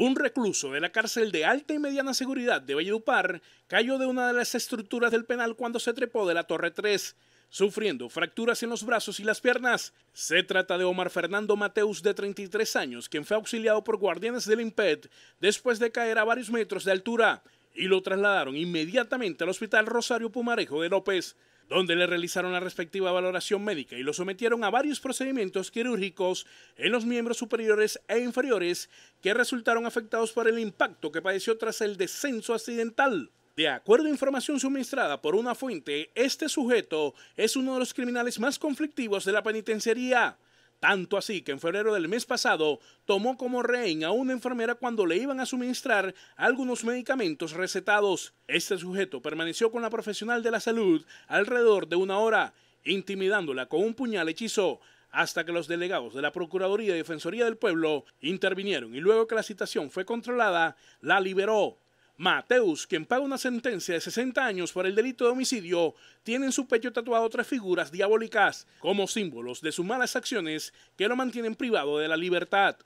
Un recluso de la cárcel de alta y mediana seguridad de Valledupar cayó de una de las estructuras del penal cuando se trepó de la Torre 3, sufriendo fracturas en los brazos y las piernas. Se trata de Omar Fernando Mateus, de 33 años, quien fue auxiliado por guardianes del IMPED después de caer a varios metros de altura y lo trasladaron inmediatamente al Hospital Rosario Pumarejo de López, donde le realizaron la respectiva valoración médica y lo sometieron a varios procedimientos quirúrgicos en los miembros superiores e inferiores que resultaron afectados por el impacto que padeció tras el descenso accidental. De acuerdo a información suministrada por una fuente, este sujeto es uno de los criminales más conflictivos de la penitenciaría. Tanto así que en febrero del mes pasado tomó como rehén a una enfermera cuando le iban a suministrar algunos medicamentos recetados. Este sujeto permaneció con la profesional de la salud alrededor de una hora, intimidándola con un puñal hechizo hasta que los delegados de la Procuraduría y Defensoría del Pueblo intervinieron y luego que la citación fue controlada, la liberó. Mateus, quien paga una sentencia de 60 años por el delito de homicidio, tiene en su pecho tatuado tres figuras diabólicas como símbolos de sus malas acciones que lo mantienen privado de la libertad.